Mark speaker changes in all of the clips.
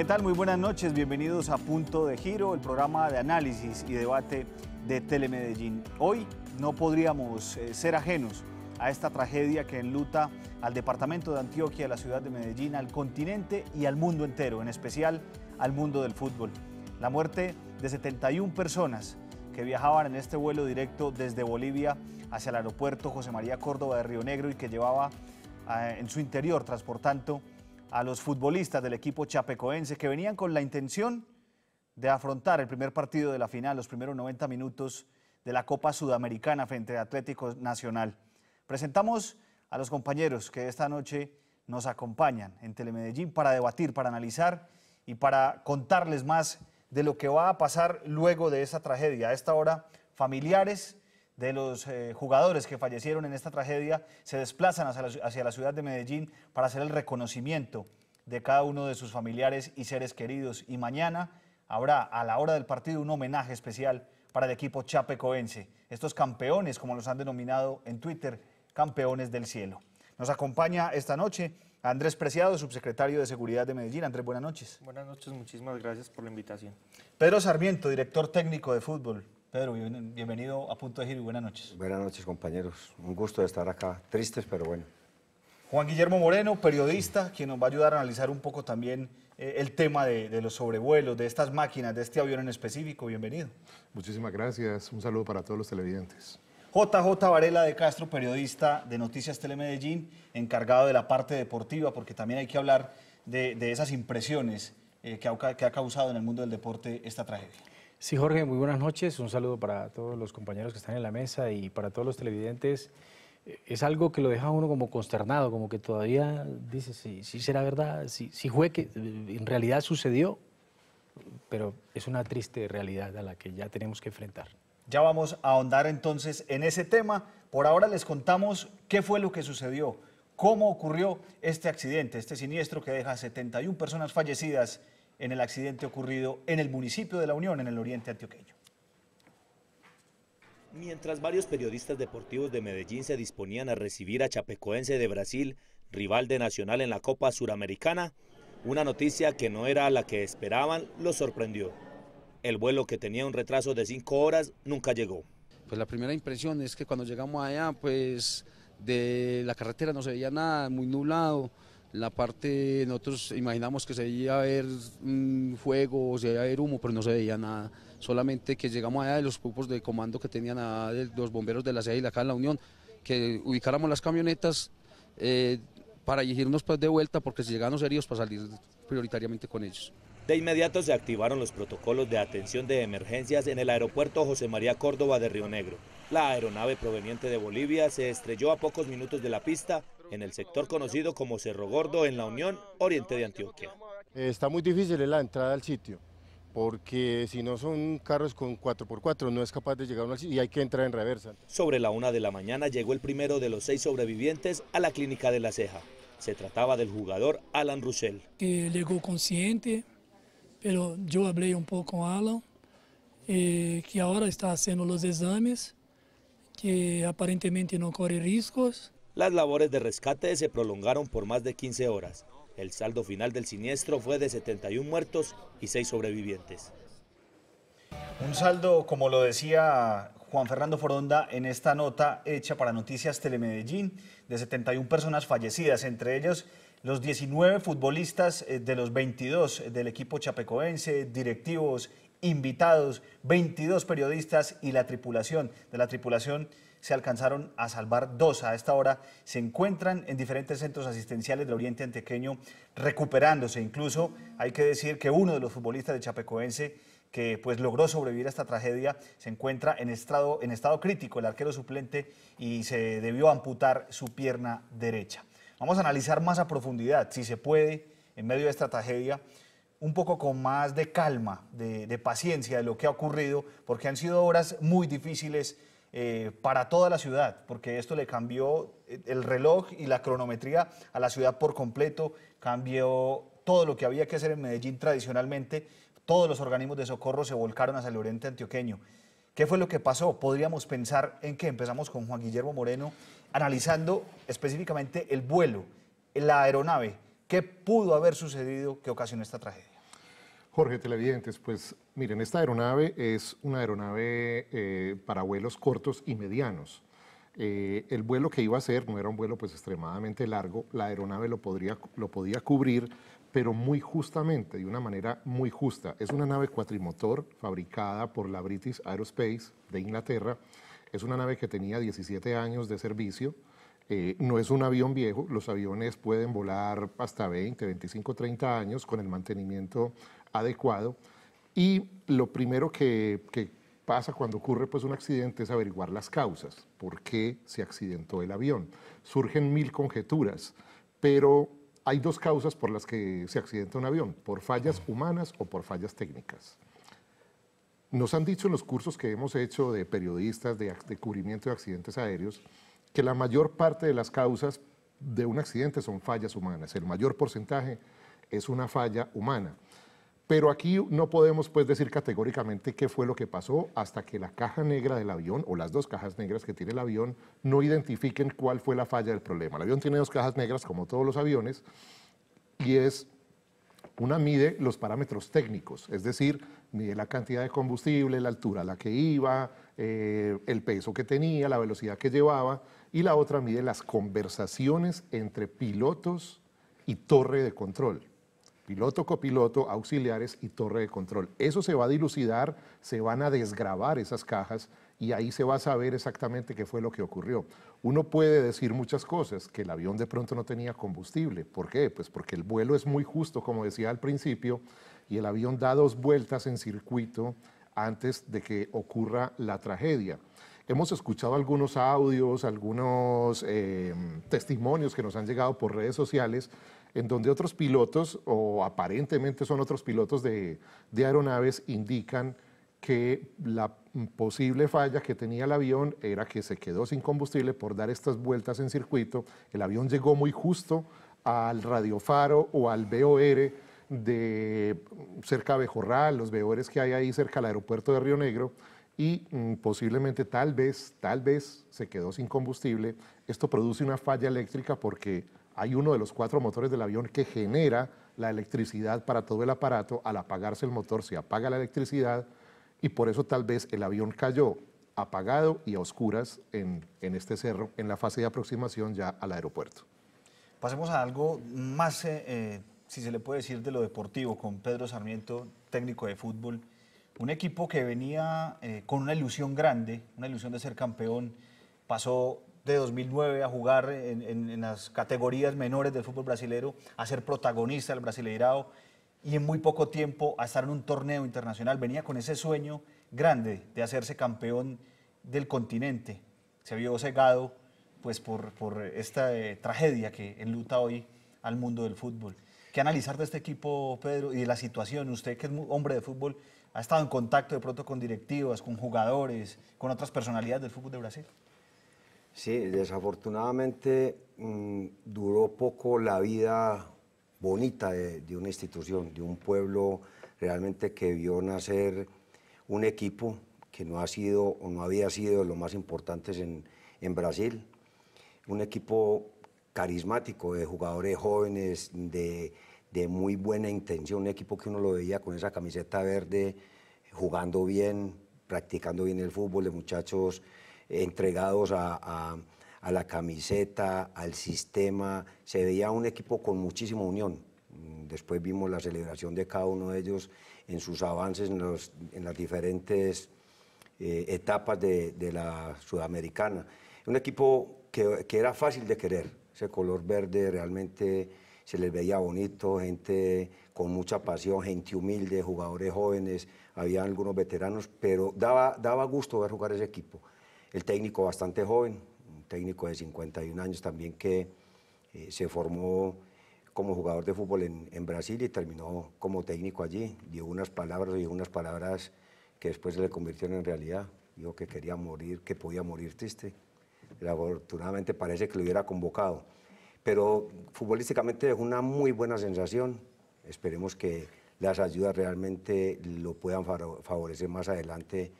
Speaker 1: ¿Qué tal? Muy buenas noches, bienvenidos a Punto de Giro, el programa de análisis y debate de Telemedellín. Hoy no podríamos eh, ser ajenos a esta tragedia que enluta al departamento de Antioquia, a la ciudad de Medellín, al continente y al mundo entero, en especial al mundo del fútbol. La muerte de 71 personas que viajaban en este vuelo directo desde Bolivia hacia el aeropuerto José María Córdoba de Río Negro y que llevaba eh, en su interior, transportando a los futbolistas del equipo chapecoense que venían con la intención de afrontar el primer partido de la final, los primeros 90 minutos de la Copa Sudamericana frente a Atlético Nacional. Presentamos a los compañeros que esta noche nos acompañan en Telemedellín para debatir, para analizar y para contarles más de lo que va a pasar luego de esa tragedia. A esta hora, familiares de los eh, jugadores que fallecieron en esta tragedia se desplazan hacia la ciudad de Medellín para hacer el reconocimiento de cada uno de sus familiares y seres queridos. Y mañana habrá a la hora del partido un homenaje especial para el equipo chapecoense. Estos campeones, como los han denominado en Twitter, campeones del cielo. Nos acompaña esta noche Andrés Preciado, subsecretario de Seguridad de Medellín. Andrés, buenas noches.
Speaker 2: Buenas noches, muchísimas gracias por la invitación.
Speaker 1: Pedro Sarmiento, director técnico de fútbol. Pedro, bienvenido a Punto de Giro y buenas noches.
Speaker 3: Buenas noches, compañeros. Un gusto de estar acá. Tristes, pero bueno.
Speaker 1: Juan Guillermo Moreno, periodista, quien nos va a ayudar a analizar un poco también eh, el tema de, los sobrevuelos, de estas máquinas, de este avión en específico. Bienvenido. Muchísimas gracias. Un saludo para todos los televidentes. JJ Varela de Castro, periodista de Noticias Telemedellín, encargado de la parte deportiva, porque también hay que hablar de, esas impresiones eh, que ha causado en el mundo del deporte esta tragedia.
Speaker 4: Sí, Jorge, muy buenas noches. Un saludo para todos los compañeros que están en la mesa y para todos los televidentes. Eh, es algo que lo deja uno como consternado, como que todavía dice si, será verdad, si, sí, fue que eh, en realidad sucedió, pero es una triste realidad a la que ya tenemos que enfrentar.
Speaker 1: Ya vamos a ahondar entonces en ese tema. Por ahora les contamos qué fue lo que sucedió, cómo ocurrió este accidente, este siniestro que deja 71 personas fallecidas en el accidente ocurrido en el municipio de La Unión, en el oriente antioqueño.
Speaker 5: Mientras varios periodistas deportivos de Medellín se disponían a recibir a Chapecoense de Brasil, rival de Nacional en la Copa Suramericana, una noticia que no era la que esperaban los sorprendió. El vuelo que tenía un retraso de cinco horas
Speaker 4: nunca llegó. Pues la primera impresión es que cuando llegamos allá, pues de la carretera no se veía nada, muy nublado, la parte, nosotros imaginamos que se veía ver fuego, se iba a ver humo, pero no se veía nada. Solamente que llegamos allá de los grupos de comando que tenían los bomberos de la sede y la acá la Unión, que ubicáramos las camionetas eh, para dirigirnos pues, de vuelta, porque si llegamos heridos, para salir prioritariamente con ellos.
Speaker 5: De inmediato se activaron los protocolos de atención de emergencias en el aeropuerto José María Córdoba de Río Negro. La aeronave proveniente de Bolivia se estrelló a pocos minutos de la pista en el sector conocido como Cerro Gordo en la Unión Oriente de Antioquia.
Speaker 4: Eh, está muy difícil la entrada al sitio, porque si no son carros con 4x4 no es capaz de llegar al sitio y hay que entrar en reversa.
Speaker 5: Sobre la una de la mañana llegó el primero de los seis sobrevivientes a la clínica de La Ceja. Se trataba del jugador Alan Russell.
Speaker 4: Que llegó consciente, pero yo hablé un poco con Alan, eh, que ahora está haciendo los exámenes, que aparentemente no corre riesgos.
Speaker 5: Las labores de rescate se prolongaron por más de 15 horas. El saldo final del siniestro fue de 71 muertos y 6 sobrevivientes.
Speaker 1: Un saldo, como lo decía Juan Fernando Foronda en esta nota hecha para Noticias Telemedellín, de 71 personas fallecidas, entre ellos los 19 futbolistas eh, de los 22 del equipo chapecoense, directivos, invitados, 22 periodistas y la tripulación de la tripulación se alcanzaron a salvar dos. A esta hora se encuentran en diferentes centros asistenciales del Oriente Antequeño recuperándose. Incluso hay que decir que uno de los futbolistas de Chapecoense que pues logró sobrevivir a esta tragedia, se encuentra en estado, en estado crítico el arquero suplente y se debió amputar su pierna derecha. Vamos a analizar más a profundidad, si se puede, en medio de esta tragedia, un poco con más de calma, de, de, paciencia de lo que ha ocurrido, porque han sido horas muy difíciles eh, para toda la ciudad, porque esto le cambió eh, el reloj y la cronometría a la ciudad por completo, cambió todo lo que había que hacer en Medellín tradicionalmente, todos los organismos de socorro se volcaron hacia el oriente antioqueño. ¿Qué fue lo que pasó? Podríamos pensar en que empezamos con Juan Guillermo Moreno analizando específicamente el vuelo, la aeronave. ¿Qué pudo haber sucedido que ocasionó esta
Speaker 6: tragedia? Jorge Televidentes, pues miren, esta aeronave es una aeronave eh, para vuelos cortos y medianos. Eh, el vuelo que iba a hacer no era un vuelo pues extremadamente largo, la aeronave lo, podría, lo podía cubrir, pero muy justamente, de una manera muy justa. Es una nave cuatrimotor fabricada por la British Aerospace de Inglaterra. Es una nave que tenía 17 años de servicio, eh, no es un avión viejo, los aviones pueden volar hasta 20, 25, 30 años con el mantenimiento adecuado. Y lo primero que, pasa cuando ocurre pues, un accidente es averiguar las causas, por qué se accidentó el avión. Surgen mil conjeturas, pero hay dos causas por las que se accidenta un avión, por fallas humanas o por fallas técnicas. Nos han dicho en los cursos que hemos hecho de periodistas de, de cubrimiento de accidentes aéreos que la mayor parte de las causas de un accidente son fallas humanas, el mayor porcentaje es una falla humana. Pero aquí no podemos pues, decir categóricamente qué fue lo que pasó hasta que la caja negra del avión o las dos cajas negras que tiene el avión no identifiquen cuál fue la falla del problema. El avión tiene dos cajas negras como todos los aviones y es una mide los parámetros técnicos, es decir, mide la cantidad de combustible, la altura a la que iba, eh, el peso que tenía, la velocidad que llevaba, y la otra mide las conversaciones entre pilotos y torre de control piloto, copiloto, auxiliares y torre de control. Eso se va a dilucidar, se van a desgrabar esas cajas y ahí se va a saber exactamente qué fue lo que ocurrió. Uno puede decir muchas cosas, que el avión de pronto no tenía combustible. ¿Por qué? Pues porque el vuelo es muy justo, como decía al principio, y el avión da dos vueltas en circuito antes de que ocurra la tragedia. Hemos escuchado algunos audios, algunos eh, testimonios que nos han llegado por redes sociales en donde otros pilotos, o aparentemente son otros pilotos de, aeronaves, indican que la posible falla que tenía el avión era que se quedó sin combustible por dar estas vueltas en circuito. El avión llegó muy justo al radiofaro o al BOR de cerca de Bejorral, los BORs que hay ahí cerca del aeropuerto de Río Negro, y mm, posiblemente tal vez, tal vez se quedó sin combustible. Esto produce una falla eléctrica porque hay uno de los cuatro motores del avión que genera la electricidad para todo el aparato. Al apagarse el motor se apaga la electricidad y por eso tal vez el avión cayó apagado y a oscuras en, este cerro, en la fase de aproximación ya al aeropuerto.
Speaker 1: Pasemos a algo más, eh, eh, si se le puede decir, de lo deportivo, con Pedro Sarmiento, técnico de fútbol. Un equipo que venía eh, con una ilusión grande, una ilusión de ser campeón, pasó de 2009 a jugar en, las categorías menores del fútbol brasilero, a ser protagonista del Brasileirao y en muy poco tiempo a estar en un torneo internacional. Venía con ese sueño grande de hacerse campeón del continente. Se vio cegado pues, por, por esta eh, tragedia que enluta hoy al mundo del fútbol. ¿Qué analizar de este equipo, Pedro, y de la situación? Usted, que es hombre de fútbol, ha estado en contacto de pronto con directivas, con jugadores, con otras personalidades del fútbol de Brasil.
Speaker 3: Sí, desafortunadamente mm, duró poco la vida bonita de, una institución, de un pueblo realmente que vio nacer un equipo que no ha sido o no había sido de los más importantes en, Brasil, un equipo carismático de jugadores jóvenes, de, de muy buena intención, un equipo que uno lo veía con esa camiseta verde, jugando bien, practicando bien el fútbol, de muchachos entregados a, a, la camiseta, al sistema. Se veía un equipo con muchísima unión. Después vimos la celebración de cada uno de ellos en sus avances en, las diferentes eh, etapas de, de, la sudamericana. Un equipo que, que, era fácil de querer, ese color verde realmente se les veía bonito, gente con mucha pasión, gente humilde, jugadores jóvenes, había algunos veteranos, pero daba, daba gusto ver jugar ese equipo el técnico bastante joven, un técnico de 51 años también que eh, se formó como jugador de fútbol en, Brasil y terminó como técnico allí. Dio unas palabras, dio unas palabras que después se le convirtieron en realidad. Dijo que quería morir, que podía morir triste. afortunadamente parece que lo hubiera convocado. Pero futbolísticamente es una muy buena sensación. Esperemos que las ayudas realmente lo puedan favorecer más adelante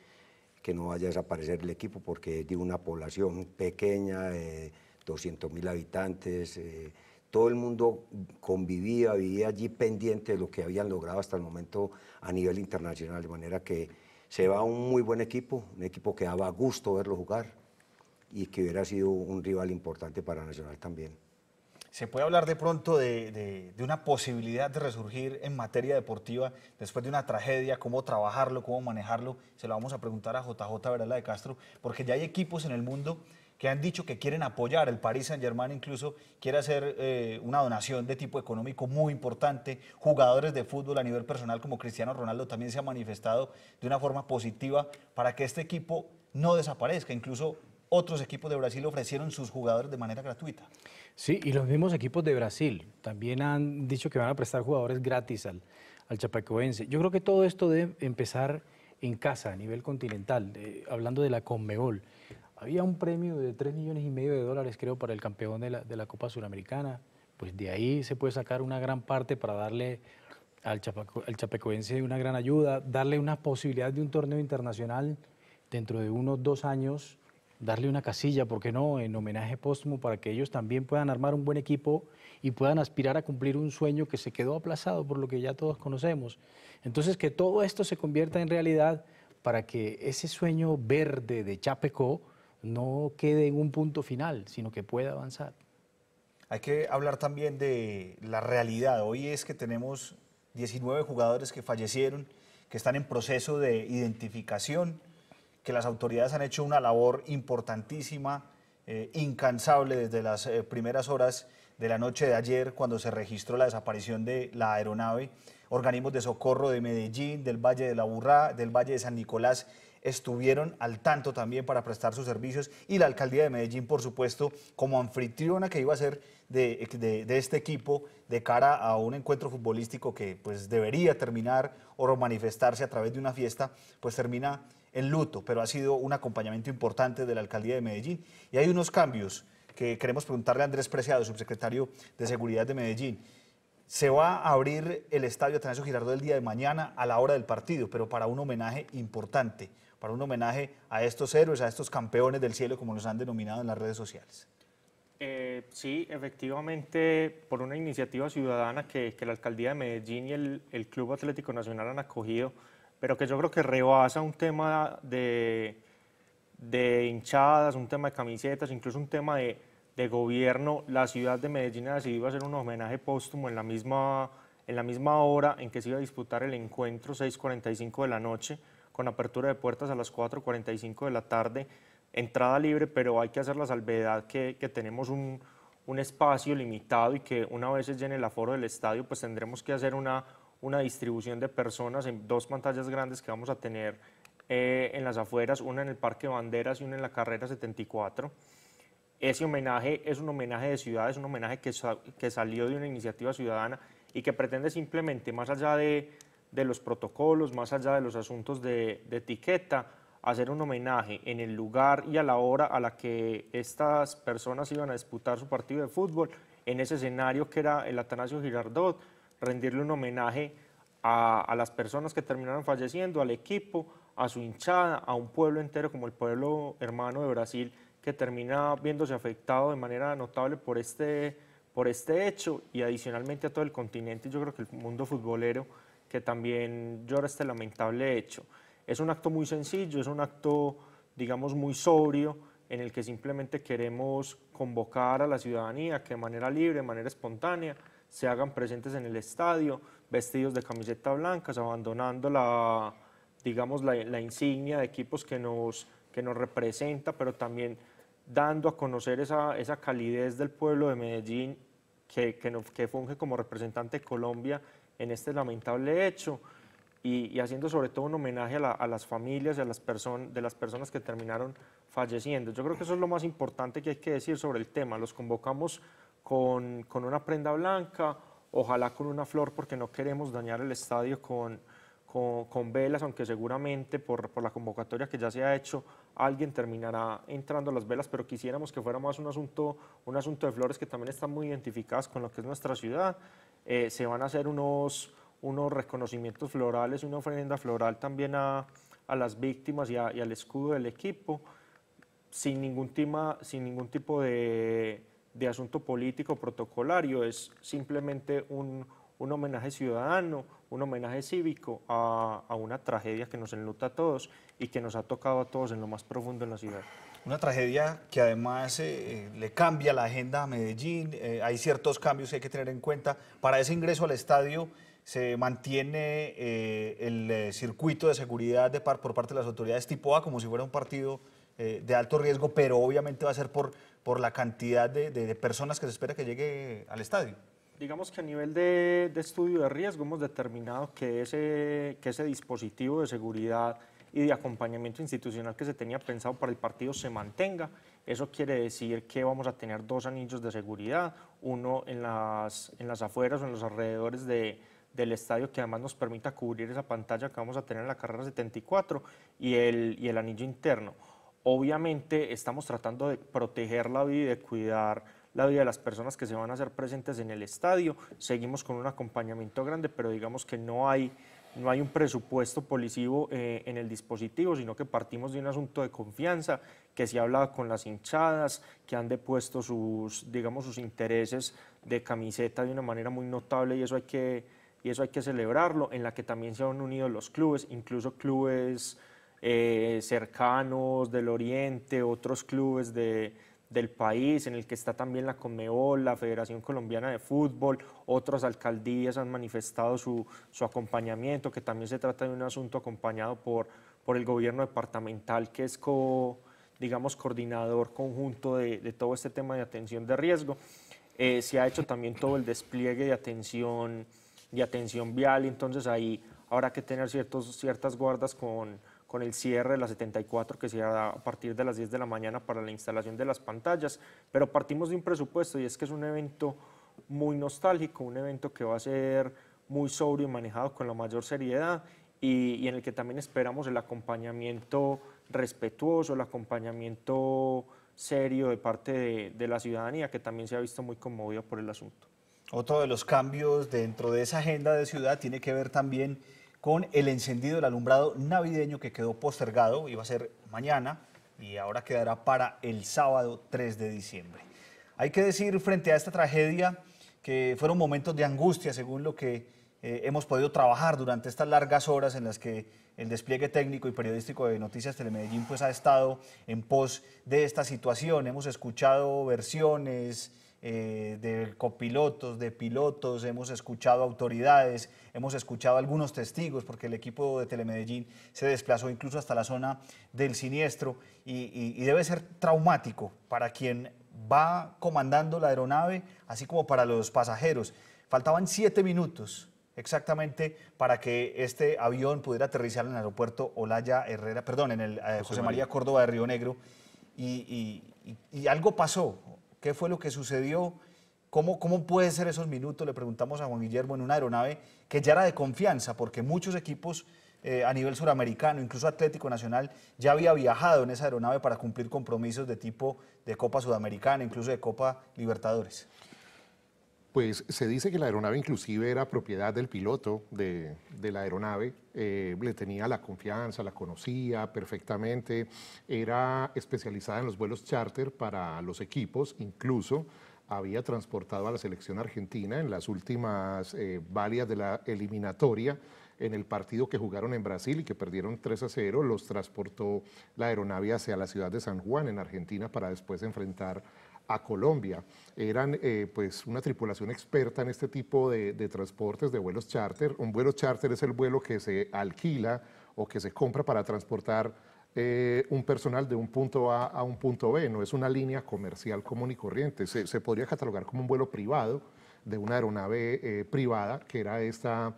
Speaker 3: que no vaya a desaparecer el equipo porque es de una población pequeña, 200.000 200 mil habitantes. Eh, todo el mundo convivía, vivía allí pendiente de lo que habían logrado hasta el momento a nivel internacional, de manera que se va un muy buen equipo, un equipo que daba gusto verlo jugar y que hubiera sido un rival importante para Nacional también.
Speaker 1: ¿Se puede hablar de pronto de, una posibilidad de resurgir en materia deportiva después de una tragedia? ¿Cómo trabajarlo? ¿Cómo manejarlo? Se lo vamos a preguntar a JJ La de Castro, porque ya hay equipos en el mundo que han dicho que quieren apoyar. El Paris Saint-Germain incluso quiere hacer eh, una donación de tipo económico muy importante. Jugadores de fútbol a nivel personal como Cristiano Ronaldo también se ha manifestado de una forma positiva para que este equipo
Speaker 4: no desaparezca. Incluso otros equipos de Brasil ofrecieron sus jugadores de manera gratuita. Sí, y los mismos equipos de Brasil también han dicho que van a prestar jugadores gratis al, al chapecoense. Yo creo que todo esto debe empezar en casa, a nivel continental, hablando de la Conmebol. Había un premio de 3 millones y medio de dólares, creo, para el campeón de la, Copa Suramericana. Pues de ahí se puede sacar una gran parte para darle al, al chapecoense una gran ayuda, darle una posibilidad de un torneo internacional dentro de unos dos años darle una casilla, ¿por qué no?, en homenaje póstumo para que ellos también puedan armar un buen equipo y puedan aspirar a cumplir un sueño que se quedó aplazado por lo que ya todos conocemos. Entonces, que todo esto se convierta en realidad para que ese sueño verde de Chapeco no quede en un punto final, sino que pueda avanzar.
Speaker 1: Hay que hablar también de la realidad. Hoy es que tenemos 19 jugadores que fallecieron, que están en proceso de identificación que las autoridades han hecho una labor importantísima, eh, incansable desde las eh, primeras horas de la noche de ayer cuando se registró la desaparición de la aeronave. Organismos de socorro de Medellín, del Valle de la Burrá, del Valle de San Nicolás estuvieron al tanto también para prestar sus servicios y la alcaldía de Medellín, por supuesto, como anfitriona que iba a ser de, este equipo de cara a un encuentro futbolístico que pues debería terminar o manifestarse a través de una fiesta, pues termina en luto, pero ha sido un acompañamiento importante de la alcaldía de Medellín y hay unos cambios que queremos preguntarle a Andrés Preciado, subsecretario de Seguridad de Medellín. Se va a abrir el estadio Atanasio Girardot el día de mañana a la hora del partido, pero para un homenaje importante, para un homenaje a estos héroes, a estos campeones del cielo, como los han denominado en las redes sociales.
Speaker 2: Eh, sí, efectivamente, por una iniciativa ciudadana que, la Alcaldía de Medellín y el, Club Atlético Nacional han acogido, pero que yo creo que rebasa un tema de, hinchadas, un tema de camisetas, incluso un tema de, gobierno. La ciudad de Medellín ha decidido hacer un homenaje póstumo en la misma, en la misma hora en que se iba a disputar el encuentro, 6.45 de la noche, con apertura de puertas a las 4.45 de la tarde, entrada libre, pero hay que hacer la salvedad que, tenemos un, espacio limitado y que una vez se llene el aforo del estadio, pues tendremos que hacer una, una distribución de personas en dos pantallas grandes que vamos a tener eh, en las afueras, una en el Parque Banderas y una en la Carrera 74. Ese homenaje es un homenaje de ciudad, es un homenaje que, que salió de una iniciativa ciudadana y que pretende simplemente, más allá de, de los protocolos, más allá de los asuntos de, etiqueta, hacer un homenaje en el lugar y a la hora a la que estas personas iban a disputar su partido de fútbol, en ese escenario que era el Atanasio Girardot, rendirle un homenaje a, las personas que terminaron falleciendo, al equipo, a su hinchada, a un pueblo entero como el pueblo hermano de Brasil, que termina viéndose afectado de manera notable por este, por este hecho y adicionalmente a todo el continente, yo creo que el mundo futbolero que también llora este lamentable hecho. Es un acto muy sencillo, es un acto, digamos, muy sobrio, en el que simplemente queremos convocar a la ciudadanía que de manera libre, de manera espontánea, se hagan presentes en el estadio, vestidos de camiseta blancas, abandonando la, digamos, la, insignia de equipos que nos, que nos representa, pero también dando a conocer esa, calidez del pueblo de Medellín que, que, que funge como representante de Colombia en este lamentable hecho y, haciendo sobre todo un homenaje a, las familias y a las de las personas que terminaron falleciendo. Yo creo que eso es lo más importante que hay que decir sobre el tema. Los convocamos con, una prenda blanca, ojalá con una flor, porque no queremos dañar el estadio con, velas, aunque seguramente por, por la convocatoria que ya se ha hecho alguien terminará entrando a las velas, pero quisiéramos que fuera más un asunto, un asunto de flores que también están muy identificadas con lo que es nuestra ciudad. Eh, se van a hacer unos, unos reconocimientos florales, una ofrenda floral también a, a las víctimas y, y, al escudo del equipo, sin ningún, tema, sin ningún tipo de, de asunto político protocolario, es simplemente un, un homenaje ciudadano, un homenaje cívico a, una tragedia que nos enluta a todos y que nos ha tocado a todos en lo más
Speaker 1: profundo en la ciudad. Una tragedia que además eh, eh, le cambia la agenda a Medellín, eh, hay ciertos cambios que hay que tener en cuenta. Para ese ingreso al estadio se mantiene el circuito de seguridad por parte de las autoridades tipo A como si fuera un partido de alto riesgo, pero obviamente va a ser por, la cantidad de personas que se espera que llegue al estadio
Speaker 2: digamos que a nivel de, estudio de riesgo hemos determinado que ese, que ese dispositivo de seguridad y de acompañamiento institucional que se tenía pensado para el partido se mantenga. Eso quiere decir que vamos a tener dos anillos de seguridad, uno en las, en las afueras o en los alrededores del estadio que además nos permita cubrir esa pantalla que vamos a tener en la carrera 74 y el, y el anillo interno. Obviamente estamos tratando de proteger la vida y de cuidar la vida de las personas que se van a hacer presentes en el estadio. Seguimos con un acompañamiento grande, pero digamos que no hay, no hay un presupuesto policivo eh, en el dispositivo, sino que partimos de un asunto de confianza, que se ha hablado con las hinchadas, que han depuesto sus, digamos, sus intereses de camiseta de una manera muy notable y eso hay que... Y eso hay que celebrarlo, en la que también se han unido los clubes, incluso clubes eh, cercanos del Oriente, otros clubes de, del país, en el que está también la Comeol, la Federación Colombiana de Fútbol, otras alcaldías han manifestado su, acompañamiento, que también se trata de un asunto acompañado por, por el gobierno departamental, que es como, digamos, coordinador conjunto de, todo este tema de atención de riesgo. Eh, se ha hecho también todo el despliegue de atención, de atención vial, entonces ahí habrá que tener ciertas guardas con con el cierre de la 74 que se hará a partir de las 10 de la mañana para la instalación de las pantallas, pero partimos de un presupuesto y es que es un evento muy nostálgico, un evento que va a ser muy sobrio y manejado con la mayor seriedad y, en el que también esperamos el acompañamiento respetuoso, el acompañamiento serio de parte de, de la ciudadanía que también se ha visto muy
Speaker 1: conmovida por el asunto. Otro de los cambios dentro de esa agenda de ciudad tiene que ver también con el encendido del alumbrado navideño que quedó postergado, iba a ser mañana y ahora quedará para el sábado 3 de diciembre. Hay que decir frente a esta tragedia que fueron momentos de angustia, según lo que eh, hemos podido trabajar durante estas largas horas en las que el despliegue técnico y periodístico de Noticias Telemedellín pues, ha estado en pos de esta situación. Hemos escuchado versiones, eh, de copilotos, de pilotos, hemos escuchado autoridades, hemos escuchado algunos testigos, porque el equipo de Telemedellín se desplazó incluso hasta la zona del siniestro y, debe ser traumático para quien va comandando la aeronave, así como para los pasajeros. Faltaban siete minutos exactamente para que este avión pudiera aterrizar en el aeropuerto Olaya Herrera, perdón, en el eh, José, María. Córdoba de Río Negro. y, algo pasó, ¿Qué fue lo que sucedió? ¿Cómo, ¿Cómo puede ser esos minutos? Le preguntamos a Juan Guillermo en una aeronave que ya era de confianza, porque muchos equipos eh, a nivel suramericano, incluso Atlético Nacional, ya había viajado en esa aeronave para cumplir compromisos de tipo de Copa Sudamericana, incluso de Copa Libertadores.
Speaker 6: Pues se dice que la aeronave inclusive era propiedad del piloto de, la aeronave, eh, le tenía la confianza, la conocía perfectamente, era especializada en los vuelos charter para los equipos, incluso había transportado a la selección argentina en las últimas eh, varias de la eliminatoria en el partido que jugaron en Brasil y que perdieron 3 a 0, los transportó la aeronave hacia la ciudad de San Juan en Argentina para después enfrentar a Colombia. Eran eh, pues una tripulación experta en este tipo de, transportes, de vuelos charter. Un vuelo charter es el vuelo que se alquila o que se compra para transportar eh, un personal de un punto A a un punto B, no es una línea comercial común y corriente, se, podría catalogar como un vuelo privado de una aeronave eh, privada, que era esta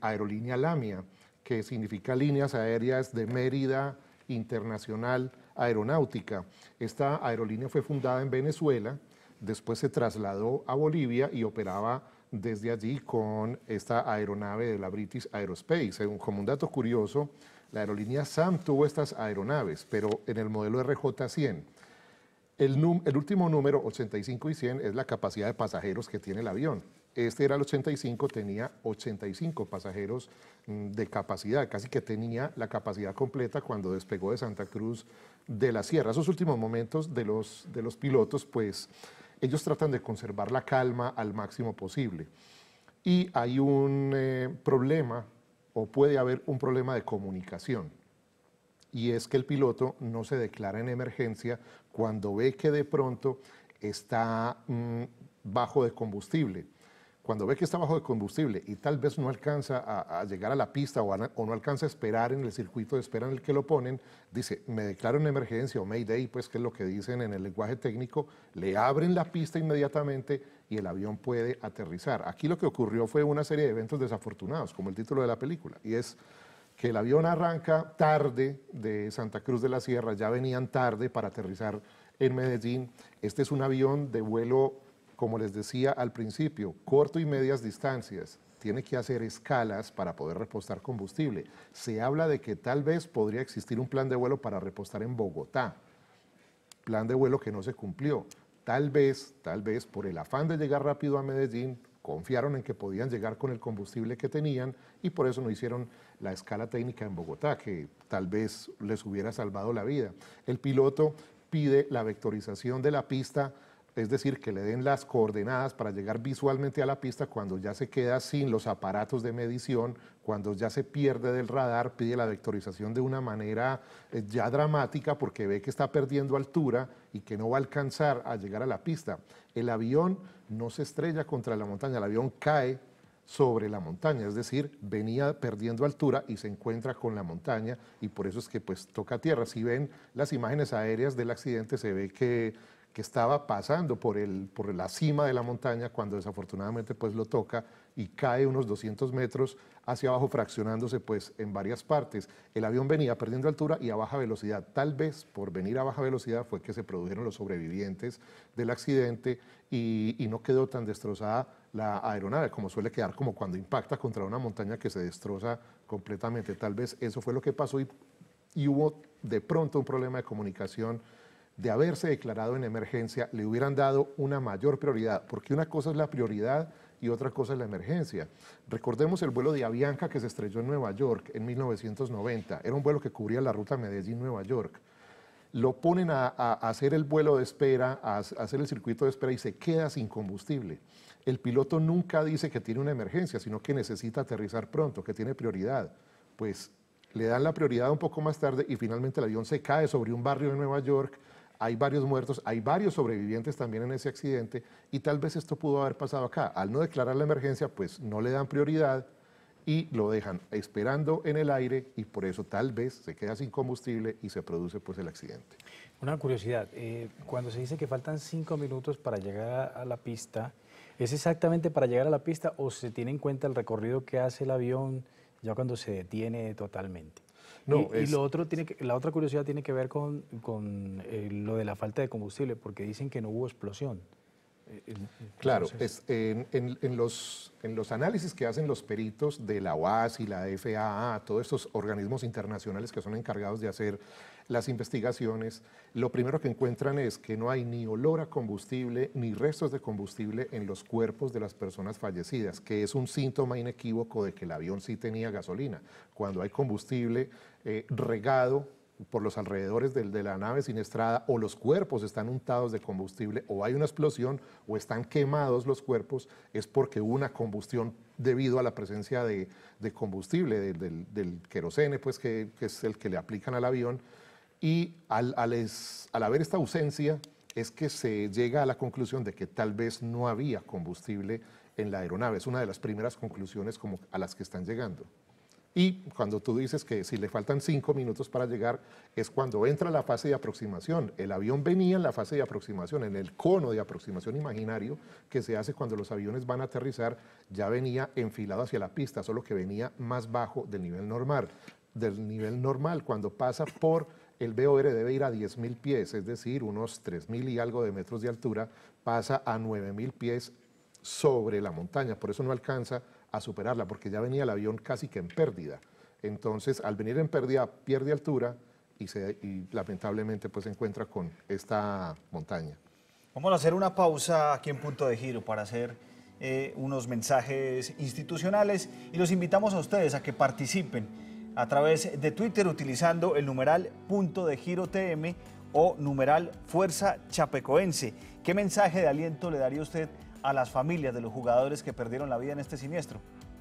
Speaker 6: aerolínea Lamia, que significa líneas aéreas de Mérida Internacional aeronáutica. Esta aerolínea fue fundada en Venezuela, después se trasladó a Bolivia y operaba desde allí con esta aeronave de la British Aerospace. Eh, como un dato curioso, la aerolínea SAM tuvo estas aeronaves, pero en el modelo RJ100. El, el último número, 85 y 100, es la capacidad de pasajeros que tiene el avión. Este era el 85, tenía 85 pasajeros mm, de capacidad, casi que tenía la capacidad completa cuando despegó de Santa Cruz de la Sierra. Esos últimos momentos de los, de los pilotos, pues ellos tratan de conservar la calma al máximo posible. Y hay un eh, problema, o puede haber un problema de comunicación y es que el piloto no se declara en emergencia cuando ve que de pronto está mm, bajo de combustible cuando ve que está bajo de combustible y tal vez no alcanza a, llegar a la pista o, o, no alcanza a esperar en el circuito de espera en el que lo ponen, dice, me declaro en emergencia o Mayday, pues que es lo que dicen en el lenguaje técnico, le abren la pista inmediatamente y el avión puede aterrizar. Aquí lo que ocurrió fue una serie de eventos desafortunados, como el título de la película, y es que el avión arranca tarde de Santa Cruz de la Sierra, ya venían tarde para aterrizar en Medellín. Este es un avión de vuelo como les decía al principio, corto y medias distancias, tiene que hacer escalas para poder repostar combustible. Se habla de que tal vez podría existir un plan de vuelo para repostar en Bogotá, plan de vuelo que no se cumplió. Tal vez, tal vez por el afán de llegar rápido a Medellín, confiaron en que podían llegar con el combustible que tenían y por eso no hicieron la escala técnica en Bogotá, que tal vez les hubiera salvado la vida. El piloto pide la vectorización de la pista es decir, que le den las coordenadas para llegar visualmente a la pista cuando ya se queda sin los aparatos de medición, cuando ya se pierde del radar, pide la vectorización de una manera eh, ya dramática porque ve que está perdiendo altura y que no va a alcanzar a llegar a la pista. El avión no se estrella contra la montaña, el avión cae sobre la montaña, es decir, venía perdiendo altura y se encuentra con la montaña y por eso es que pues toca tierra. Si ven las imágenes aéreas del accidente se ve que que estaba pasando por, el, por la cima de la montaña cuando desafortunadamente pues lo toca y cae unos 200 metros hacia abajo fraccionándose pues en varias partes. El avión venía perdiendo altura y a baja velocidad. Tal vez por venir a baja velocidad fue que se produjeron los sobrevivientes del accidente y, no quedó tan destrozada la aeronave como suele quedar como cuando impacta contra una montaña que se destroza completamente. Tal vez eso fue lo que pasó y hubo de pronto un problema de comunicación de haberse declarado en emergencia, le hubieran dado una mayor prioridad, porque una cosa es la prioridad y otra cosa es la emergencia. Recordemos el vuelo de Avianca que se estrelló en Nueva York en 1990. Era un vuelo que cubría la ruta Medellín-Nueva York. Lo ponen a, hacer el vuelo de espera, a, a hacer el circuito de espera y se queda sin combustible. El piloto nunca dice que tiene una emergencia, sino que necesita aterrizar pronto, que tiene prioridad. Pues le dan la prioridad un poco más tarde y finalmente el avión se cae sobre un barrio de Nueva York hay varios muertos, hay varios sobrevivientes también en ese accidente y tal vez esto pudo haber pasado acá. Al no declarar la emergencia, pues no le dan prioridad y lo dejan esperando en el aire y por eso tal vez se queda sin combustible y se produce pues el accidente.
Speaker 4: Una curiosidad, eh, cuando se dice que faltan cinco minutos para llegar a la pista, ¿es exactamente para llegar a la pista o se tiene en cuenta el recorrido que hace el avión ya cuando se detiene totalmente? y, lo otro tiene la otra curiosidad tiene que ver con,
Speaker 6: con eh, lo de la falta de combustible, porque dicen que no hubo explosión. Eh, eh, claro, es, en, en, los, en, los, análisis que hacen los peritos de la OAS y la FAA, todos estos organismos internacionales que son encargados de hacer las investigaciones, lo primero que encuentran es que no hay ni olor a combustible ni restos de combustible en los cuerpos de las personas fallecidas, que es un síntoma inequívoco de que el avión sí tenía gasolina. Cuando hay combustible eh, regado por los alrededores de la nave siniestrada o los cuerpos están untados de combustible o hay una explosión o están quemados los cuerpos, es porque hubo una combustión debido a la presencia de, combustible, del, querosene, pues que es el que le aplican al avión. Y al, al, es, al haber esta ausencia es que se llega a la conclusión de que tal vez no había combustible en la aeronave. Es una de las primeras conclusiones como a las que están llegando. Y cuando tú dices que si le faltan cinco minutos para llegar, es cuando entra la fase de aproximación. El avión venía en la fase de aproximación, en el cono de aproximación imaginario que se hace cuando los aviones van a aterrizar, ya venía enfilado hacia la pista, solo que venía más bajo del nivel normal. Del nivel normal, cuando pasa por el BOR debe ir a 10.000 pies, es decir, unos 3.000 y algo de metros de altura, pasa a 9.000 pies sobre la montaña, por eso no alcanza a superarla, porque ya venía el avión casi que en pérdida. Entonces, al venir en pérdida, pierde altura y, se, lamentablemente pues, se encuentra con esta montaña.
Speaker 1: Vamos a hacer una pausa aquí en Punto de Giro para hacer eh, unos mensajes institucionales y los invitamos a ustedes a que participen a través de Twitter utilizando el numeral punto de giro TM o numeral fuerza chapecoense. ¿Qué mensaje de aliento le daría usted a las familias de los jugadores que perdieron la vida en este siniestro?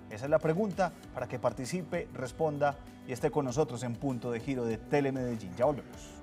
Speaker 1: Esa es la pregunta para que participe, responda y esté con nosotros en punto de giro de Telemedellín. Ya volvemos.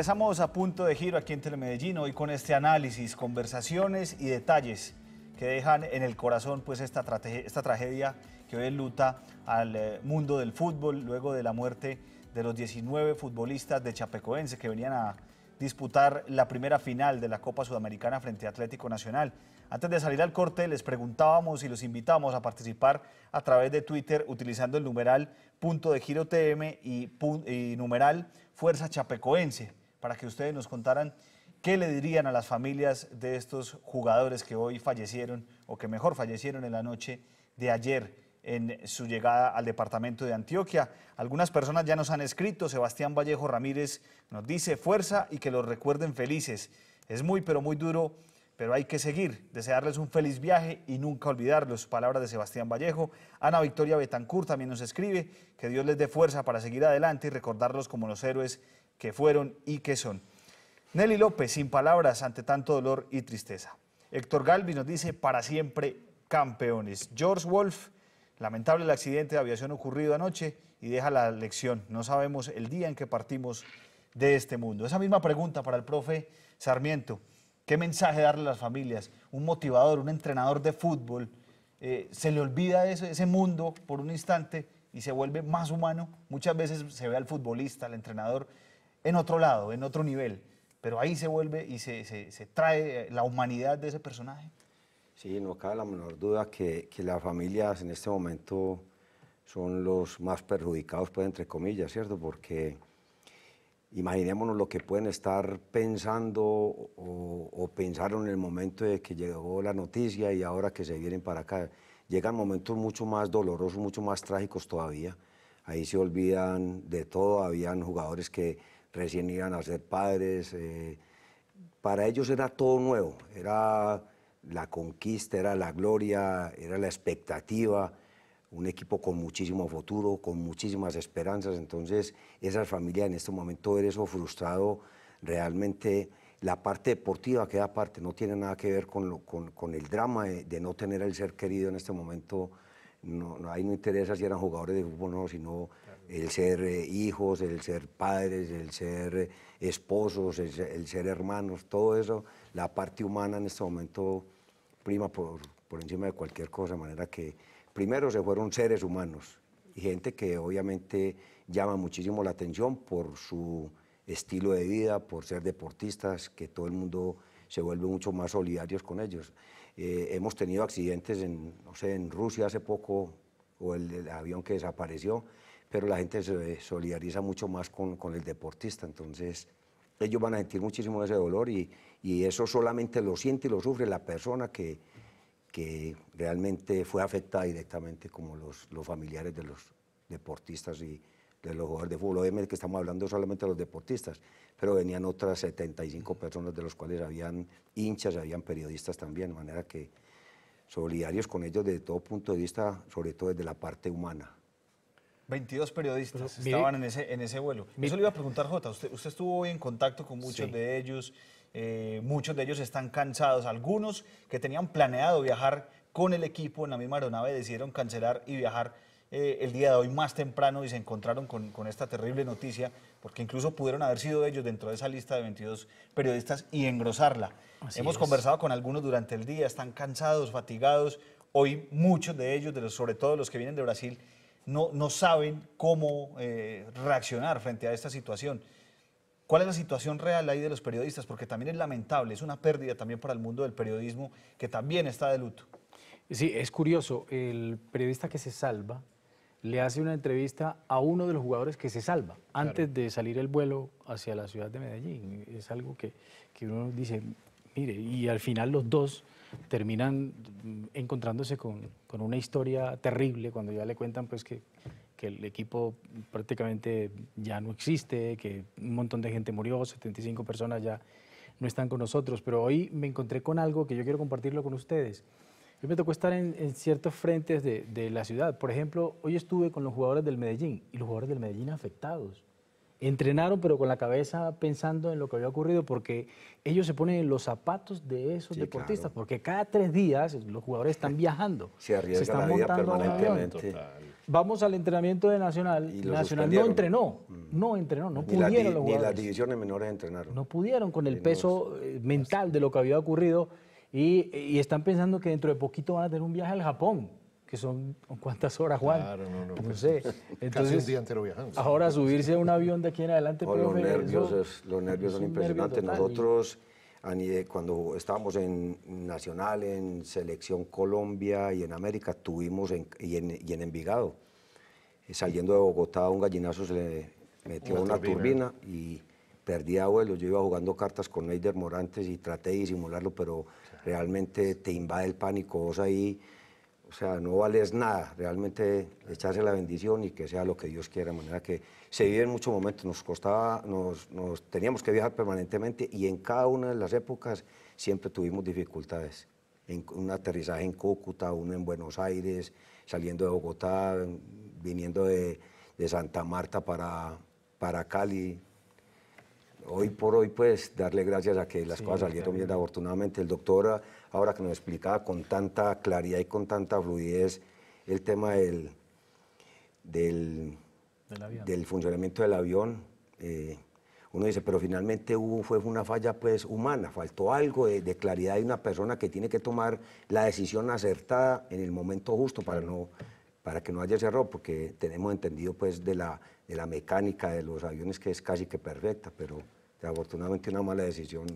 Speaker 1: Regresamos a punto de giro aquí en Telemedellín hoy con este análisis, conversaciones y detalles que dejan en el corazón pues esta, esta tragedia que hoy luta al eh, mundo del fútbol luego de la muerte de los 19 futbolistas de Chapecoense que venían a disputar la primera final de la Copa Sudamericana frente a Atlético Nacional. Antes de salir al corte les preguntábamos y los invitamos a participar a través de Twitter utilizando el numeral punto de giro TM y numeral fuerza chapecoense para que ustedes nos contaran qué le dirían a las familias de estos jugadores que hoy fallecieron, o que mejor fallecieron en la noche de ayer en su llegada al departamento de Antioquia. Algunas personas ya nos han escrito, Sebastián Vallejo Ramírez nos dice, fuerza y que los recuerden felices. Es muy, pero muy duro pero hay que seguir, desearles un feliz viaje y nunca olvidarlos. Palabras de Sebastián Vallejo. Ana Victoria Betancourt también nos escribe que Dios les dé fuerza para seguir adelante y recordarlos como los héroes que fueron y que son. Nelly López, sin palabras ante tanto dolor y tristeza. Héctor Galvis nos dice, para siempre campeones. George Wolf, lamentable el accidente de aviación ocurrido anoche y deja la lección. No sabemos el día en que partimos de este mundo. Esa misma pregunta para el profe Sarmiento. ¿Qué mensaje darle a las familias? Un motivador, un entrenador de fútbol. Eh, se le olvida ese, mundo por un instante y se vuelve más humano. Muchas veces se ve al futbolista, al entrenador, en otro lado, en otro nivel. Pero ahí se vuelve y se, trae eh, la humanidad de ese personaje.
Speaker 3: Sí, no cabe la menor duda que, las familias en este momento son los más perjudicados, pues entre comillas, ¿cierto? Porque imaginémonos lo que pueden estar pensando o, pensaron en el momento de que llegó la noticia y ahora que se vienen para acá. Llegan momentos mucho más dolorosos, mucho más trágicos todavía. Ahí se olvidan de todo, habían jugadores que recién iban a ser padres. Eh, para ellos era todo nuevo, era la conquista, era la gloria, era la expectativa un equipo con muchísimo futuro, con muchísimas esperanzas. Entonces, esa familia en este momento eres eso frustrado, realmente la parte deportiva queda aparte, no tiene nada que ver con, lo, con, con el drama de, no tener al ser querido en este momento. No, no, ahí no interesa si eran jugadores de fútbol o no, sino el ser eh, hijos, el ser padres, el ser eh, esposos, el, el, ser hermanos, todo eso, la parte humana en este momento prima por, por encima de cualquier cosa, de manera que primero se fueron seres humanos y gente que obviamente llama muchísimo la atención por su estilo de vida, por ser deportistas, que todo el mundo se vuelve mucho más solidarios con ellos. Eh, hemos tenido accidentes en, no sé, en Rusia hace poco, o el, avión que desapareció, pero la gente se solidariza mucho más con, el deportista, entonces ellos van a sentir muchísimo ese dolor y eso solamente lo siente y lo sufre la persona que, que realmente fue afectada directamente como los, los familiares de los deportistas y de los jugadores de fútbol. Obviamente que estamos hablando solamente de los deportistas, pero venían otras 75 personas, de los cuales habían hinchas, habían periodistas también, de manera que solidarios con ellos desde todo punto de vista, sobre todo desde la parte humana.
Speaker 1: 22 periodistas estaban en, ese, en ese vuelo. me Eso iba a preguntar, Jota, usted, usted estuvo en contacto con muchos de ellos. Eh, muchos de ellos están cansados. Algunos que tenían planeado viajar con el equipo en la misma aeronave decidieron cancelar y viajar eh, el día de hoy más temprano y se encontraron con, esta terrible noticia, porque incluso pudieron haber sido ellos dentro de esa lista de 22 periodistas y engrosarla. Hemos conversado con algunos durante el día, están cansados, fatigados. Hoy muchos de ellos, sobre todo los que vienen de Brasil, no, no saben cómo eh, reaccionar frente a esta situación. ¿Cuál es la situación real ahí de los periodistas? Porque también es lamentable, es una pérdida también para el mundo del periodismo que también está de luto.
Speaker 4: Sí, es curioso, el periodista que se salva le hace una entrevista a uno de los jugadores que se salva antes de salir el vuelo hacia la ciudad de Medellín. Es algo que, que uno dice, mire, y al final los dos terminan encontrándose con, con, una historia terrible cuando ya le cuentan pues que que el equipo prácticamente ya no existe, que un montón de gente murió, 75 personas ya no están con nosotros, pero hoy me encontré con algo que yo quiero compartirlo con ustedes. Yo me tocó estar en, ciertos frentes de, la ciudad. Por ejemplo, hoy estuve con los jugadores del Medellín y los jugadores del Medellín afectados entrenaron, pero con la cabeza pensando en lo que había ocurrido, porque ellos se ponen en los zapatos de esos deportistas, porque cada tres días los jugadores están viajando. Se arriesgan se están la permanentemente. Vamos al entrenamiento de Nacional. Nacional mm. no entrenó, no entrenó, no pudieron los jugadores. Ni las
Speaker 3: divisiones menores entrenaron. No
Speaker 4: pudieron con el peso eh, mental de lo que había ocurrido y están pensando que dentro de poquito van a tener un viaje al Japón que son cuántas horas, Juan. no, sé. Entonces, un día entero viajando. Ahora subirse
Speaker 3: a un avión de aquí en adelante. Oh, los, nervios los nervios son impresionantes. Nosotros, cuando estábamos en Nacional, en Selección Colombia y en América, tuvimos y, en, Envigado. Eh, saliendo de Bogotá, un gallinazo se metió una, una turbina. turbina y a vuelo. Yo iba jugando cartas con Neider Morantes y traté de disimularlo, pero realmente te invade el pánico. Vos ahí o sea, no vales nada, realmente echarse la bendición y que sea lo que Dios quiera, de manera que se vive en muchos momentos, nos costaba, nos, teníamos que viajar permanentemente y en cada una de las épocas siempre tuvimos dificultades. un aterrizaje en Cúcuta, uno en Buenos Aires, saliendo de Bogotá, viniendo de, Santa Marta para, para Cali, hoy por hoy, pues, darle gracias a que las cosas salieron bien. bien. Afortunadamente, el doctor ahora que nos explicaba con tanta claridad y con tanta fluidez el tema del, del, funcionamiento del avión. Eh, uno dice, pero finalmente hubo, fue una falla pues, humana, faltó algo de, claridad de una persona que tiene que tomar la decisión acertada en el momento justo para, no, para que no haya ese error, porque tenemos entendido pues, de, la, de la mecánica de los aviones que es casi que perfecta, pero afortunadamente una
Speaker 6: mala decisión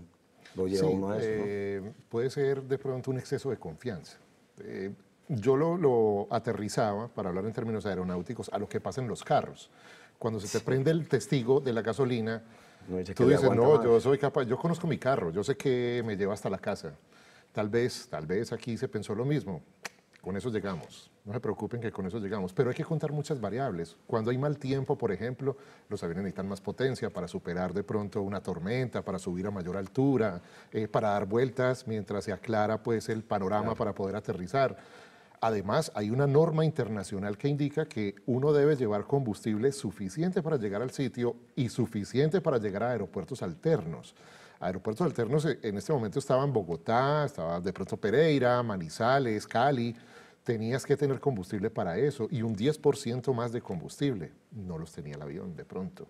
Speaker 6: sí, eh, Puede ser de pronto un exceso de confianza. Eh, yo lo, lo, aterrizaba, para hablar en términos aeronáuticos, a lo que pasa en los carros. Cuando se te prende el testigo de la gasolina, tú dices, no, yo soy capaz, yo conozco mi carro, yo sé que me lleva hasta la casa. Tal vez, tal vez aquí se pensó lo mismo. Con eso llegamos. No se preocupen que con eso llegamos. Pero hay que contar muchas variables. Cuando hay mal tiempo, por ejemplo, los aviones necesitan más potencia para superar de pronto una tormenta, para subir a mayor altura, eh, para dar vueltas mientras se aclara pues, el panorama para poder aterrizar. Además, hay una norma internacional que indica que uno debe llevar combustible suficiente para llegar al sitio y suficiente para llegar a aeropuertos alternos aeropuertos alternos eh, en este momento estaban Bogotá, estaba de pronto Pereira, Manizales, Cali tenías que tener combustible para eso y un 10% más de combustible. No los tenía el avión de pronto.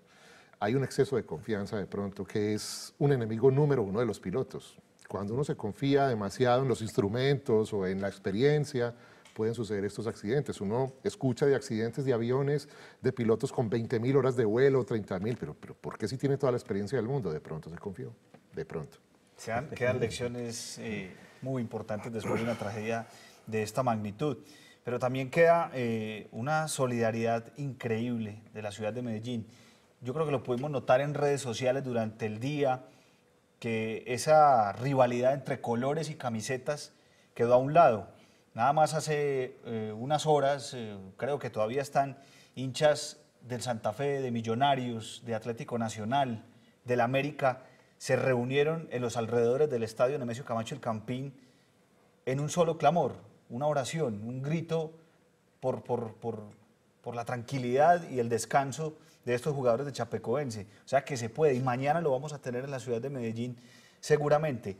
Speaker 6: Hay un exceso de confianza de pronto que es un enemigo número uno de los pilotos. Cuando uno se confía demasiado en los instrumentos o en la experiencia, pueden suceder estos accidentes. Uno escucha de accidentes de aviones, de pilotos con 20.000 horas de vuelo, 30.000, pero, pero ¿por qué si tiene toda la experiencia del mundo? De pronto se confió, de pronto.
Speaker 1: Se quedan lecciones eh, muy importantes después de una tragedia de esta magnitud. Pero también queda eh, una solidaridad increíble de la ciudad de Medellín. Yo creo que lo pudimos notar en redes sociales durante el día, que esa rivalidad entre colores y camisetas quedó a un lado. Nada más hace eh, unas horas, eh, creo que todavía están hinchas del Santa Fe, de Millonarios, de Atlético Nacional, del América, se reunieron en los alrededores del estadio Nemesio Camacho El Campín en un solo clamor, una oración, un grito por, por, la tranquilidad y el descanso de estos jugadores de Chapecoense. O sea que se puede y mañana lo vamos a tener en la ciudad de Medellín seguramente.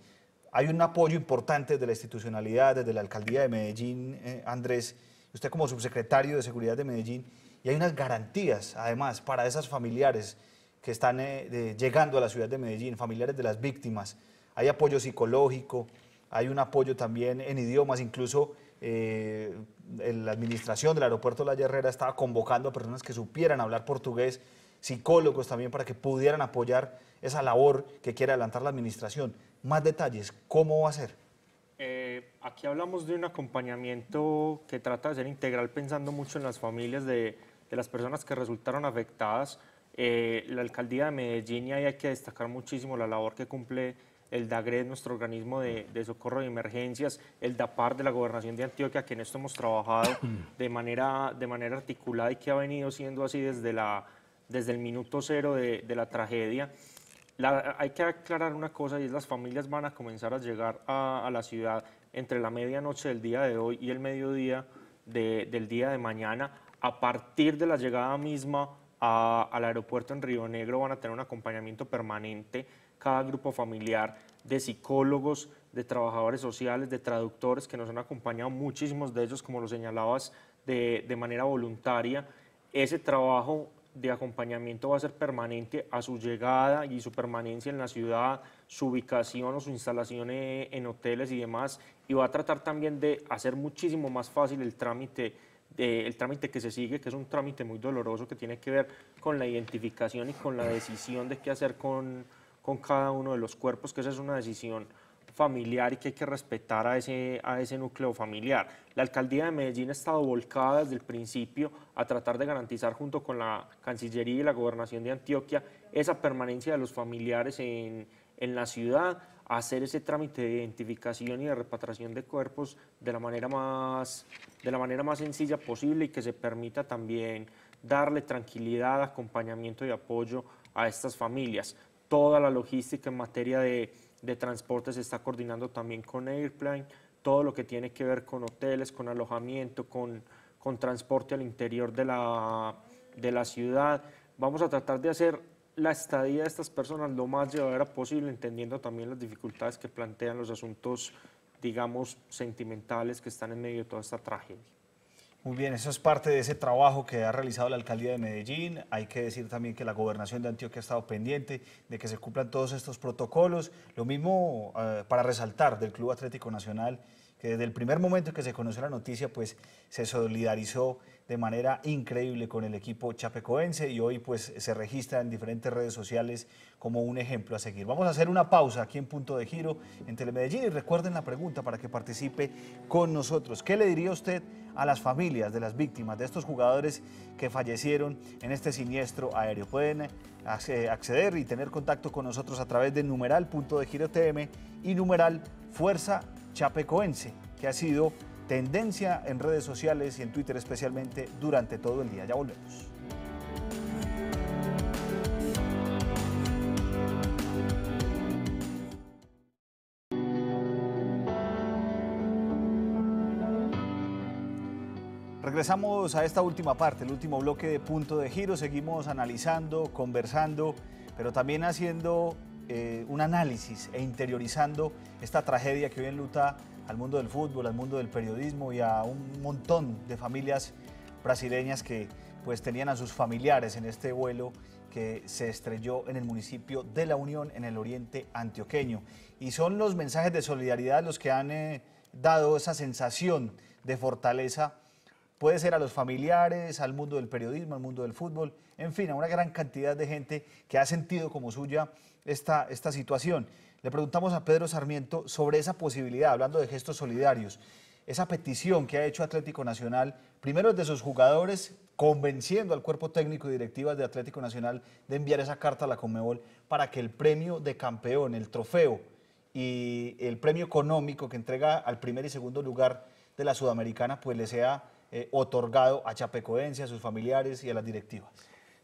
Speaker 1: Hay un apoyo importante de la institucionalidad, desde la alcaldía de Medellín, eh, Andrés, usted como subsecretario de Seguridad de Medellín, y hay unas garantías además para esas familiares que están eh, llegando a la ciudad de Medellín, familiares de las víctimas. Hay apoyo psicológico, hay un apoyo también en idiomas, incluso eh, la administración del aeropuerto La Herrera estaba convocando a personas que supieran hablar portugués, psicólogos también para que pudieran apoyar esa labor que quiere adelantar la administración. Más detalles, ¿cómo va a ser?
Speaker 2: Eh, aquí hablamos de un acompañamiento que trata de ser integral pensando mucho en las familias de, las personas que resultaron afectadas. Eh, la alcaldía de Medellín, y ahí hay que destacar muchísimo la labor que cumple el DAGRE, nuestro organismo de, socorro de emergencias, el DAPAR de la Gobernación de Antioquia, que en esto hemos trabajado de manera, de manera articulada y que ha venido siendo así desde, la, desde el minuto cero de, la tragedia. hay que aclarar una cosa y es las familias van a comenzar a llegar a, la ciudad entre la medianoche del día de hoy y el mediodía del día de mañana. A partir de la llegada misma al aeropuerto en Río Negro van a tener un acompañamiento permanente cada grupo familiar de psicólogos, de trabajadores sociales, de traductores que nos han acompañado, muchísimos de ellos, como lo señalabas, de, manera voluntaria. Ese trabajo de acompañamiento va a ser permanente a su llegada y su permanencia en la ciudad, su ubicación o su instalación eh, en hoteles y demás, y va a tratar también de hacer muchísimo más fácil el trámite, el trámite que se sigue, que es un trámite muy doloroso que tiene que ver con la identificación y con la decisión de qué hacer con, con cada uno de los cuerpos, que esa es una decisión familiar y que hay que respetar a ese, a ese núcleo familiar. La alcaldía de Medellín ha estado volcada desde el principio a tratar de garantizar junto con la Cancillería y la Gobernación de Antioquia esa permanencia de los familiares en, la ciudad, hacer ese trámite de identificación y de repatriación de cuerpos de la manera más, de la manera más sencilla posible y que se permita también darle tranquilidad, acompañamiento y apoyo a estas familias toda la logística en materia de, transporte se está coordinando también con Airplane, todo lo que tiene que ver con hoteles, con alojamiento, con, con transporte al interior de la, de la ciudad. Vamos a tratar de hacer la estadía de estas personas lo más llevadera posible, entendiendo también las dificultades que plantean los asuntos, digamos, sentimentales que están en medio de toda esta tragedia.
Speaker 1: Muy bien, eso es parte de ese trabajo que ha realizado la alcaldía de Medellín. Hay que decir también que la gobernación de Antioquia ha estado pendiente de que se cumplan todos estos protocolos. Lo mismo eh, para resaltar del Club Atlético Nacional desde el primer momento que se conoció la noticia, pues se solidarizó de manera increíble con el equipo chapecoense y hoy pues se registra en diferentes redes sociales como un ejemplo a seguir. Vamos a hacer una pausa aquí en Punto de Giro en Telemedellín y recuerden la pregunta para que participe con nosotros. ¿Qué le diría usted a las familias de las víctimas de estos jugadores que fallecieron en este siniestro aéreo? Pueden acceder y tener contacto con nosotros a través de numeral Punto de Giro TM y numeral Fuerza chapecoense, que ha sido tendencia en redes sociales y en Twitter especialmente durante todo el día. Ya volvemos. Regresamos a esta última parte, el último bloque de punto de giro. Seguimos analizando, conversando, pero también haciendo eh, un análisis e interiorizando esta tragedia que hoy luta al mundo del fútbol, al mundo del periodismo y a un montón de familias brasileñas que pues tenían a sus familiares en este vuelo que se estrelló en el municipio de La Unión en el oriente antioqueño. Y son los mensajes de solidaridad los que han eh, dado esa sensación de fortaleza puede ser a los familiares, al mundo del periodismo, al mundo del fútbol, en fin, a una gran cantidad de gente que ha sentido como suya esta, situación. Le preguntamos a Pedro Sarmiento sobre esa posibilidad, hablando de gestos solidarios, esa petición que ha hecho Atlético Nacional, primero de sus jugadores, convenciendo al cuerpo técnico y directivas de Atlético Nacional de enviar esa carta a la Comebol para que el premio de campeón, el trofeo y el premio económico que entrega al primer y segundo lugar de la Sudamericana, pues le sea eh, otorgado a Chapecoense, a sus familiares y a las directivas.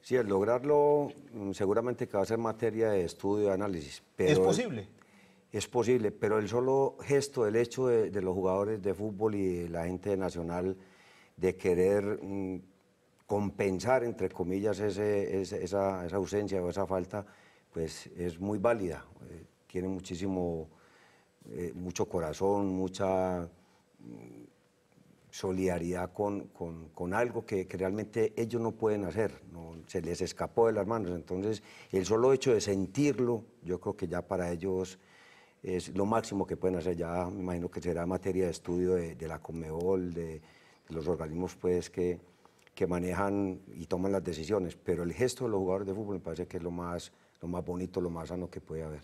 Speaker 3: Sí, lograrlo mm, seguramente que va a ser materia de estudio, y análisis. ¿Es posible? Es posible, pero el solo gesto, el hecho de, los jugadores de fútbol y la gente Nacional de querer mm, compensar, entre comillas, esa, ausencia o esa falta, pues es muy válida. Eh, tiene muchísimo, eh, mucho corazón, mucha mm, solidaridad con, con, algo que, realmente ellos no pueden hacer, no, se les escapó de las manos. Entonces, el solo hecho de sentirlo, yo creo que ya para ellos es lo máximo que pueden hacer. Ya me imagino que será materia de estudio de, la Comebol, de, los organismos pues, que, que manejan y toman las decisiones. Pero el gesto de los jugadores de fútbol me parece que es lo más, lo más bonito, lo más sano que puede haber.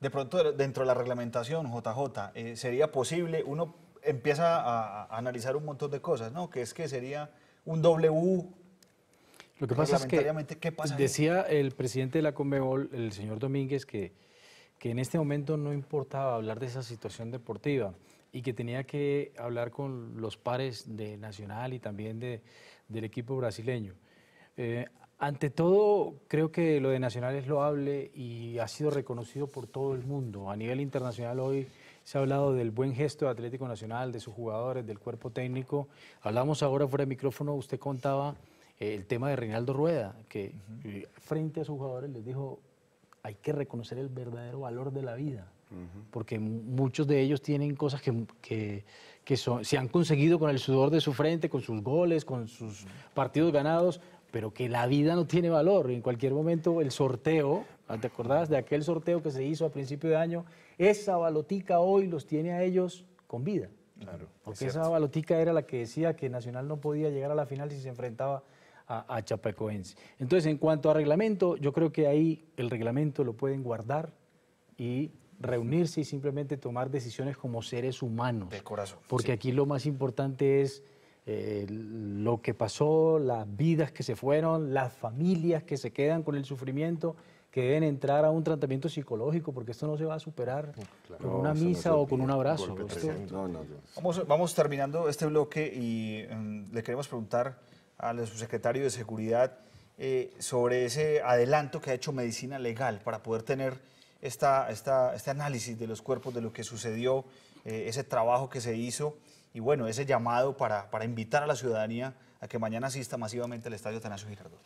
Speaker 1: De pronto, dentro de la reglamentación, JJ, eh, ¿sería posible uno empieza a, analizar un montón de cosas, ¿no? Que es que sería un W.
Speaker 4: Lo que pasa es que pasa decía el presidente de la Conmebol, el señor Domínguez, que, que en este momento no importaba hablar de esa situación deportiva y que tenía que hablar con los pares de Nacional y también de, del equipo brasileño. Eh, ante todo, creo que lo de Nacional es loable y ha sido reconocido por todo el mundo. A nivel internacional hoy se ha hablado del buen gesto de Atlético Nacional, de sus jugadores, del cuerpo técnico. Hablamos ahora fuera de micrófono, usted contaba eh, el tema de Reinaldo Rueda, que eh, frente a sus jugadores les dijo, hay que reconocer el verdadero valor de la vida, porque muchos de ellos tienen cosas que, se han conseguido con el sudor de su frente, con sus goles, con sus partidos ganados, pero que la vida no tiene valor. En cualquier momento el sorteo, ¿te acordás de aquel sorteo que se hizo a principio de año? esa balotica hoy los tiene a ellos con vida. Porque esa balotica era la que decía que Nacional no podía llegar a la final si se enfrentaba a, Chapacoense. Chapecoense. Entonces, en cuanto a reglamento, yo creo que ahí el reglamento lo pueden guardar y reunirse y simplemente tomar decisiones como seres humanos. De corazón. Porque aquí lo más importante es eh, lo que pasó, las vidas que se fueron, las familias que se quedan con el sufrimiento que deben entrar a un tratamiento psicológico, porque esto no se va a superar
Speaker 1: con una misa o con un abrazo. vamos, terminando este bloque y em, le queremos preguntar al subsecretario de Seguridad eh, sobre ese adelanto que ha hecho Medicina Legal para poder tener esta, este análisis de los cuerpos, de lo que sucedió, eh, ese trabajo que se hizo y bueno, ese llamado para, para invitar a la ciudadanía a que mañana asista masivamente al Estadio Atanasio Girardot.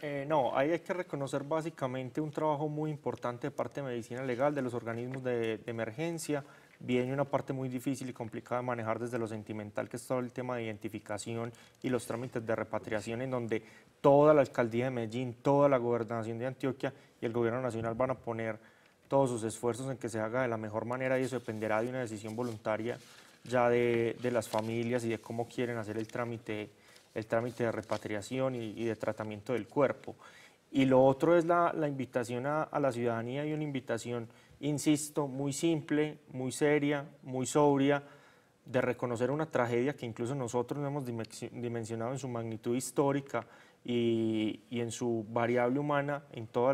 Speaker 2: Eh, no, ahí hay que reconocer básicamente un trabajo muy importante de parte de medicina legal, de los organismos de, emergencia. Viene una parte muy difícil y complicada de manejar desde lo sentimental, que es todo el tema de identificación y los trámites de repatriación, en donde toda la alcaldía de Medellín, toda la gobernación de Antioquia y el gobierno nacional van a poner todos sus esfuerzos en que se haga de la mejor manera y eso dependerá de una decisión voluntaria ya de, de las familias y de cómo quieren hacer el trámite el trámite de repatriación y, de tratamiento del cuerpo. Y lo otro es la, invitación a, la ciudadanía y una invitación, insisto, muy simple, muy seria, muy sobria, de reconocer una tragedia que incluso nosotros no hemos dimensionado en su magnitud histórica y, en su variable humana, en todo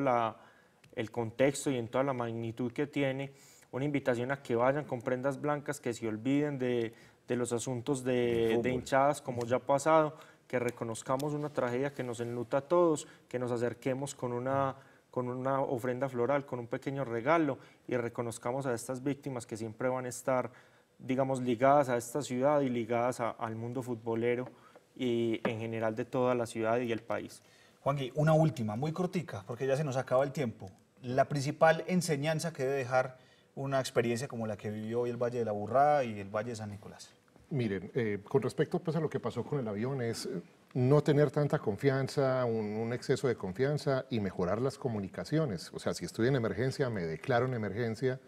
Speaker 2: el contexto y en toda la magnitud que tiene. Una invitación a que vayan con prendas blancas, que se olviden de, los asuntos de, de hinchadas como ya ha pasado que reconozcamos una tragedia que nos enluta a todos, que nos acerquemos con una con una ofrenda floral, con un pequeño regalo y reconozcamos a estas víctimas que siempre van a estar, digamos, ligadas a esta ciudad y ligadas al mundo futbolero y en general de toda la ciudad y el país.
Speaker 1: Juan una última, muy cortica, porque ya se nos acaba el tiempo. La principal enseñanza que debe dejar una experiencia como la que vivió hoy el Valle de la Burrada y el Valle de San Nicolás.
Speaker 6: Miren, eh, con respecto pues, a lo que pasó con el avión, es eh, no tener tanta confianza, un, exceso de confianza y mejorar las comunicaciones. O sea, si estoy en emergencia, me declaro en emergencia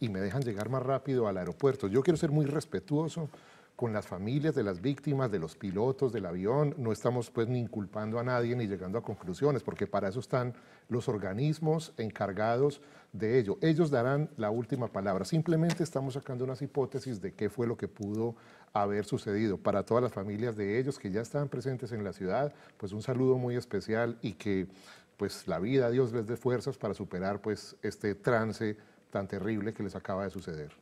Speaker 6: y me dejan llegar más rápido al aeropuerto. Yo quiero ser muy respetuoso con las familias de las víctimas, de los pilotos del avión. No estamos pues ni inculpando a nadie ni llegando a conclusiones, porque para eso están los organismos encargados de ello. Ellos darán la última palabra. Simplemente estamos sacando unas hipótesis de qué fue lo que pudo haber sucedido. Para todas las familias de ellos que ya están presentes en la ciudad, pues un saludo muy especial y que pues la vida, Dios les dé fuerzas para superar pues este trance tan terrible que les acaba de suceder.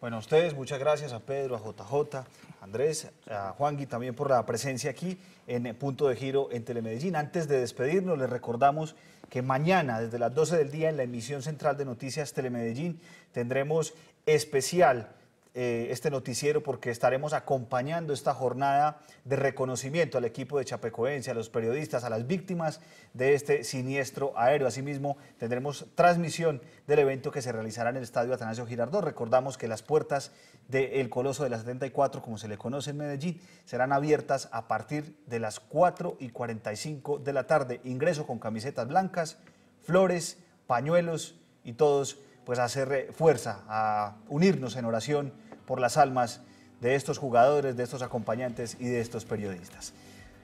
Speaker 1: Bueno, a ustedes muchas gracias, a Pedro, a JJ, a Andrés, a y también por la presencia aquí en Punto de Giro en Telemedellín. Antes de despedirnos, les recordamos que mañana, desde las 12 del día, en la emisión central de Noticias Telemedellín, tendremos especial eh, este noticiero porque estaremos acompañando esta jornada de reconocimiento al equipo de Chapecoense, a los periodistas, a las víctimas de este siniestro aéreo. Asimismo, tendremos transmisión del evento que se realizará en el Estadio Atanasio Girardot. Recordamos que las puertas del Coloso de la 74, como se le conoce en Medellín, serán abiertas a partir de las 4 y 45 de la tarde. Ingreso con camisetas blancas, flores, pañuelos y todos pues hacer eh, fuerza, a unirnos en oración por las almas de estos jugadores, de estos acompañantes y de estos periodistas.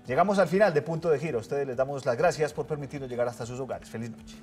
Speaker 1: Llegamos al final de Punto de Giro. A ustedes les damos las gracias por permitirnos llegar hasta sus hogares. Feliz noche.